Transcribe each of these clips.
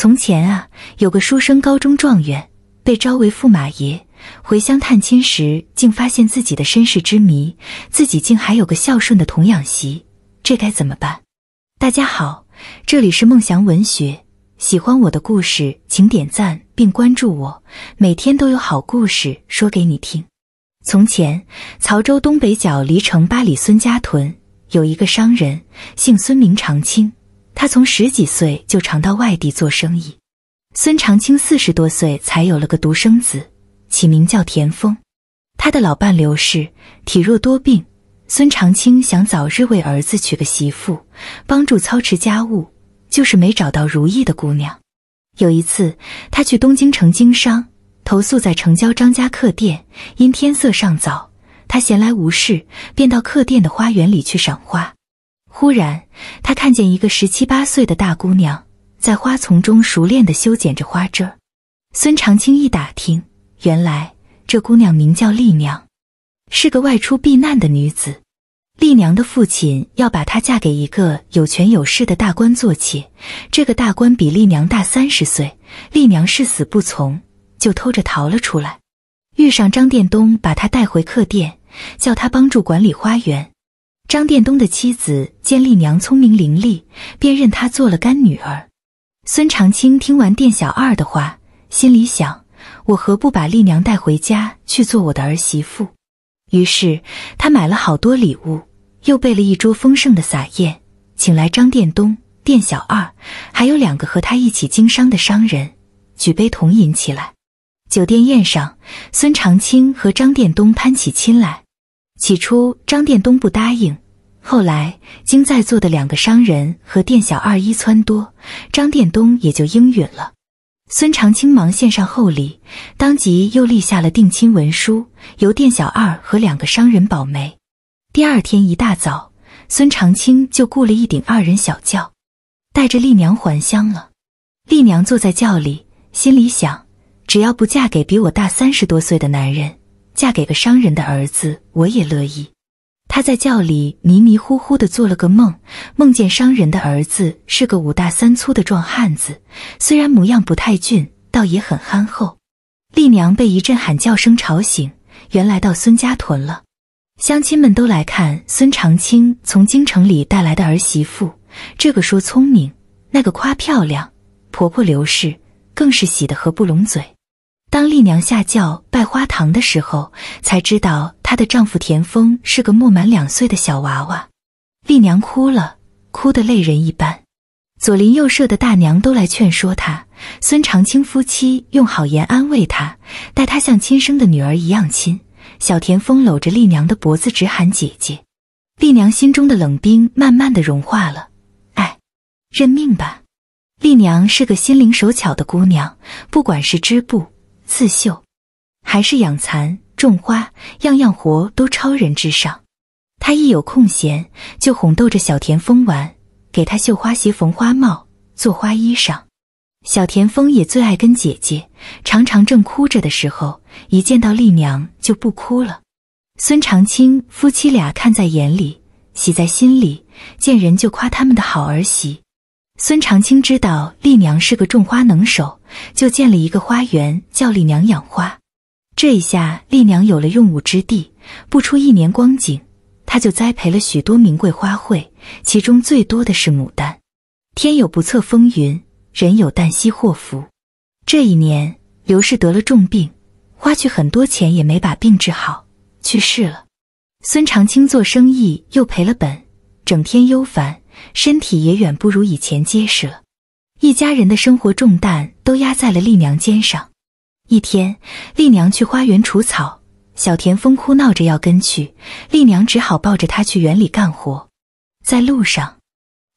从前啊，有个书生，高中状元，被招为驸马爷。回乡探亲时，竟发现自己的身世之谜，自己竟还有个孝顺的童养媳，这该怎么办？大家好，这里是梦祥文学。喜欢我的故事，请点赞并关注我，每天都有好故事说给你听。从前，曹州东北角黎城八里孙家屯有一个商人，姓孙，名长青。他从十几岁就常到外地做生意。孙长青四十多岁才有了个独生子，起名叫田丰。他的老伴刘氏体弱多病，孙长青想早日为儿子娶个媳妇，帮助操持家务，就是没找到如意的姑娘。有一次，他去东京城经商，投宿在城郊张家客店。因天色尚早，他闲来无事，便到客店的花园里去赏花。忽然，他看见一个十七八岁的大姑娘在花丛中熟练地修剪着花枝。孙长青一打听，原来这姑娘名叫丽娘，是个外出避难的女子。丽娘的父亲要把她嫁给一个有权有势的大官做妾，这个大官比丽娘大三十岁，丽娘誓死不从，就偷着逃了出来。遇上张殿东，把她带回客店，叫他帮助管理花园。张殿东的妻子见丽娘聪明伶俐，便认她做了干女儿。孙长青听完店小二的话，心里想：我何不把丽娘带回家去做我的儿媳妇？于是他买了好多礼物，又备了一桌丰盛的洒宴，请来张殿东、店小二，还有两个和他一起经商的商人，举杯同饮起来。酒店宴上，孙长青和张殿东攀起亲来。起初张殿东不答应，后来经在座的两个商人和店小二一撺掇，张殿东也就应允了。孙长青忙献上厚礼，当即又立下了定亲文书，由店小二和两个商人保媒。第二天一大早，孙长青就雇了一顶二人小轿，带着丽娘还乡了。丽娘坐在轿里，心里想：只要不嫁给比我大三十多岁的男人。嫁给个商人的儿子，我也乐意。他在轿里迷迷糊糊地做了个梦，梦见商人的儿子是个五大三粗的壮汉子，虽然模样不太俊，倒也很憨厚。丽娘被一阵喊叫声吵醒，原来到孙家屯了。乡亲们都来看孙长青从京城里带来的儿媳妇，这个说聪明，那个夸漂亮，婆婆刘氏更是喜得合不拢嘴。当丽娘下轿拜花堂的时候，才知道她的丈夫田丰是个没满两岁的小娃娃。丽娘哭了，哭得泪人一般。左邻右舍的大娘都来劝说她，孙长青夫妻用好言安慰她，待她像亲生的女儿一样亲。小田丰搂着丽娘的脖子，直喊姐姐。丽娘心中的冷冰慢慢的融化了。哎，认命吧。丽娘是个心灵手巧的姑娘，不管是织布。刺绣，还是养蚕、种花，样样活都超人之上。他一有空闲，就哄逗着小田丰玩，给他绣花鞋、缝花帽、做花衣裳。小田丰也最爱跟姐姐，常常正哭着的时候，一见到丽娘就不哭了。孙长清夫妻俩看在眼里，喜在心里，见人就夸他们的好儿媳。孙长青知道丽娘是个种花能手，就建了一个花园，叫丽娘养花。这一下，丽娘有了用武之地。不出一年光景，她就栽培了许多名贵花卉，其中最多的是牡丹。天有不测风云，人有旦夕祸福。这一年，刘氏得了重病，花去很多钱也没把病治好，去世了。孙长青做生意又赔了本，整天忧烦。身体也远不如以前结实了，一家人的生活重担都压在了丽娘肩上。一天，丽娘去花园除草，小田丰哭闹着要跟去，丽娘只好抱着他去园里干活。在路上，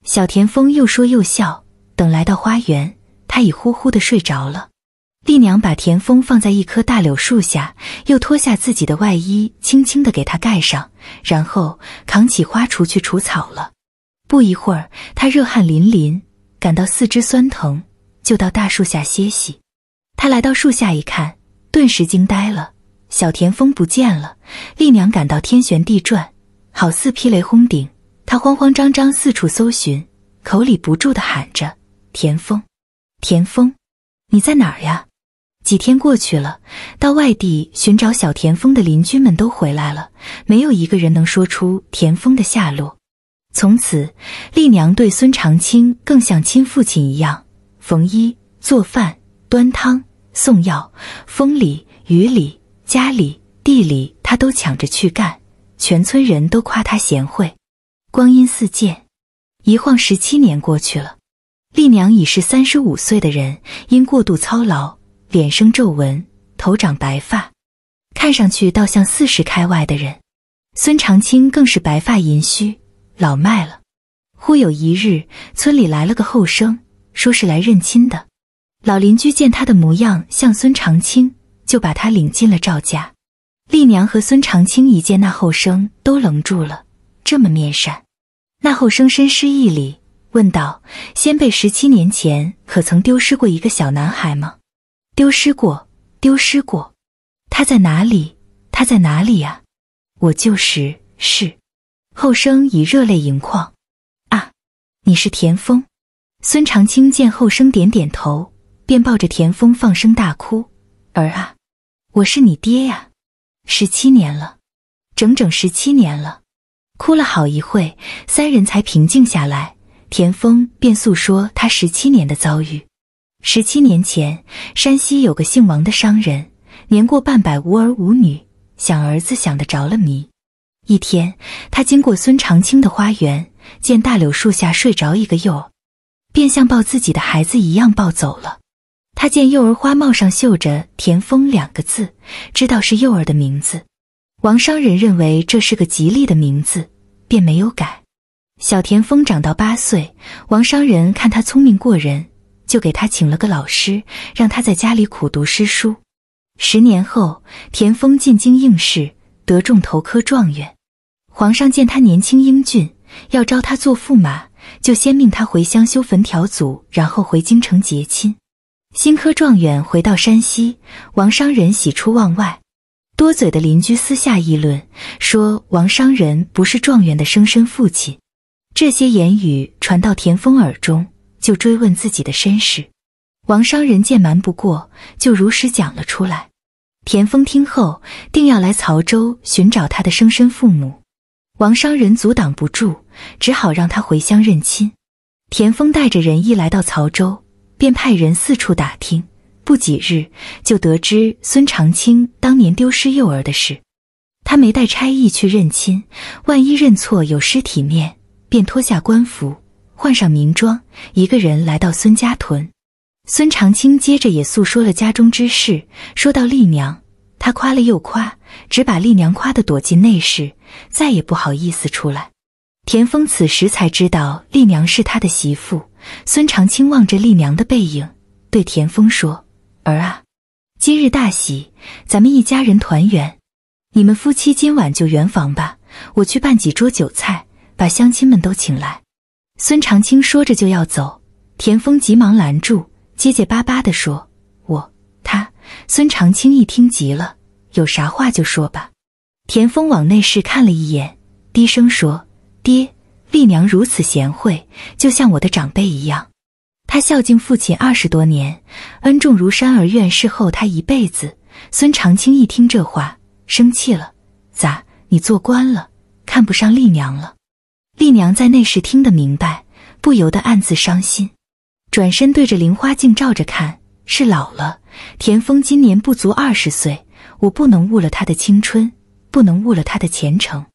小田丰又说又笑，等来到花园，他已呼呼的睡着了。丽娘把田丰放在一棵大柳树下，又脱下自己的外衣，轻轻地给他盖上，然后扛起花锄去除草了。不一会儿，他热汗淋淋，感到四肢酸疼，就到大树下歇息。他来到树下一看，顿时惊呆了，小田丰不见了。丽娘感到天旋地转，好似霹雷轰顶，她慌慌张张四处搜寻，口里不住地喊着：“田丰，田丰，你在哪儿呀？”几天过去了，到外地寻找小田丰的邻居们都回来了，没有一个人能说出田丰的下落。从此，丽娘对孙长青更像亲父亲一样，缝衣、做饭、端汤、送药，风里雨里、家里地里，她都抢着去干。全村人都夸她贤惠。光阴似箭，一晃十七年过去了，丽娘已是三十五岁的人，因过度操劳，脸生皱纹，头长白发，看上去倒像四十开外的人。孙长青更是白发银须。老迈了。忽有一日，村里来了个后生，说是来认亲的。老邻居见他的模样像孙长青，就把他领进了赵家。丽娘和孙长青一见那后生，都愣住了。这么面善，那后生深施一礼，问道：“先辈十七年前可曾丢失过一个小男孩吗？”“丢失过，丢失过。他在哪里？他在哪里呀？”“我就是，是。”后生已热泪盈眶，啊，你是田丰。孙长清见后生点点头，便抱着田丰放声大哭。儿啊，我是你爹呀！十七年了，整整十七年了。哭了好一会，三人才平静下来。田丰便诉说他十七年的遭遇。十七年前，山西有个姓王的商人，年过半百，无儿无女，想儿子想得着了迷。一天，他经过孙长青的花园，见大柳树下睡着一个幼儿，便像抱自己的孩子一样抱走了。他见幼儿花帽上绣着“田丰”两个字，知道是幼儿的名字。王商人认为这是个吉利的名字，便没有改。小田丰长到八岁，王商人看他聪明过人，就给他请了个老师，让他在家里苦读诗书。十年后，田丰进京应试。得中头科状元，皇上见他年轻英俊，要招他做驸马，就先命他回乡修坟条祖，然后回京城结亲。新科状元回到山西，王商人喜出望外。多嘴的邻居私下议论说，王商人不是状元的生身父亲。这些言语传到田丰耳中，就追问自己的身世。王商人见瞒不过，就如实讲了出来。田丰听后，定要来曹州寻找他的生身父母。王商人阻挡不住，只好让他回乡认亲。田丰带着人一来到曹州，便派人四处打听。不几日，就得知孙长青当年丢失幼儿的事。他没带差役去认亲，万一认错有失体面，便脱下官服，换上名装，一个人来到孙家屯。孙长青接着也诉说了家中之事，说到丽娘，他夸了又夸，只把丽娘夸的躲进内室，再也不好意思出来。田丰此时才知道丽娘是他的媳妇。孙长青望着丽娘的背影，对田丰说：“儿啊，今日大喜，咱们一家人团圆，你们夫妻今晚就圆房吧。我去办几桌酒菜，把乡亲们都请来。”孙长青说着就要走，田丰急忙拦住。结结巴巴地说：“我他孙长青一听急了，有啥话就说吧。”田丰往内室看了一眼，低声说：“爹，丽娘如此贤惠，就像我的长辈一样。她孝敬父亲二十多年，恩重如山，而愿侍候他一辈子。”孙长青一听这话，生气了：“咋，你做官了，看不上丽娘了？”丽娘在内室听得明白，不由得暗自伤心。转身对着菱花镜照着看，是老了。田丰今年不足二十岁，我不能误了他的青春，不能误了他的前程。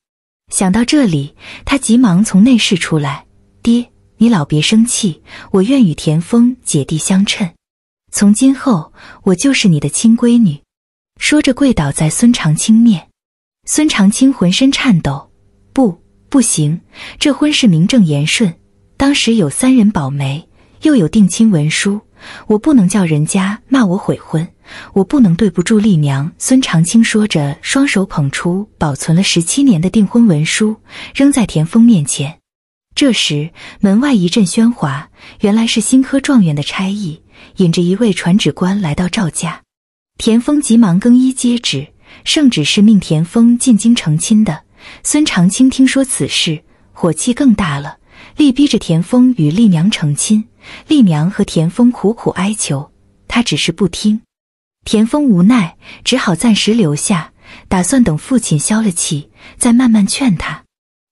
想到这里，他急忙从内室出来：“爹，你老别生气，我愿与田丰姐弟相称。从今后，我就是你的亲闺女。”说着跪倒在孙长青面。孙长青浑身颤抖：“不，不行，这婚事名正言顺，当时有三人保媒。”又有定亲文书，我不能叫人家骂我悔婚，我不能对不住丽娘。孙长青说着，双手捧出保存了十七年的订婚文书，扔在田丰面前。这时，门外一阵喧哗，原来是新科状元的差役引着一位传旨官来到赵家。田丰急忙更衣接旨，圣旨是命田丰进京成亲的。孙长青听说此事，火气更大了。力逼着田丰与丽娘成亲，丽娘和田丰苦苦哀求，他只是不听。田丰无奈，只好暂时留下，打算等父亲消了气，再慢慢劝他。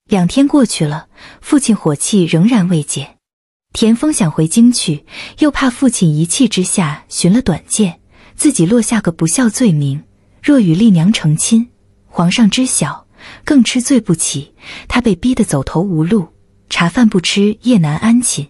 两天过去了，父亲火气仍然未减。田丰想回京去，又怕父亲一气之下寻了短见，自己落下个不孝罪名。若与丽娘成亲，皇上知晓，更吃罪不起。他被逼得走投无路。茶饭不吃，夜难安寝。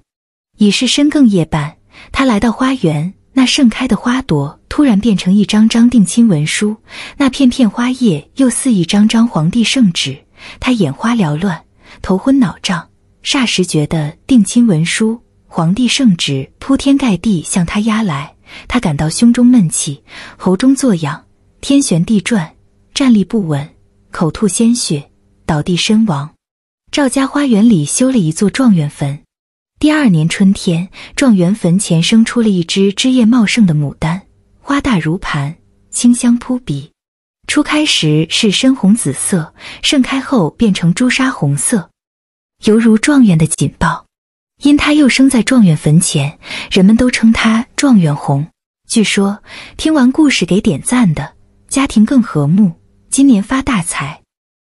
已是深更夜半，他来到花园，那盛开的花朵突然变成一张张定亲文书，那片片花叶又似一张张皇帝圣旨。他眼花缭乱，头昏脑胀，霎时觉得定亲文书、皇帝圣旨铺天盖地向他压来。他感到胸中闷气，喉中作痒，天旋地转，站立不稳，口吐鲜血，倒地身亡。赵家花园里修了一座状元坟。第二年春天，状元坟前生出了一只枝叶茂盛的牡丹，花大如盘，清香扑鼻。初开时是深红紫色，盛开后变成朱砂红色，犹如状元的锦报。因它又生在状元坟前，人们都称它“状元红”。据说听完故事给点赞的家庭更和睦，今年发大财。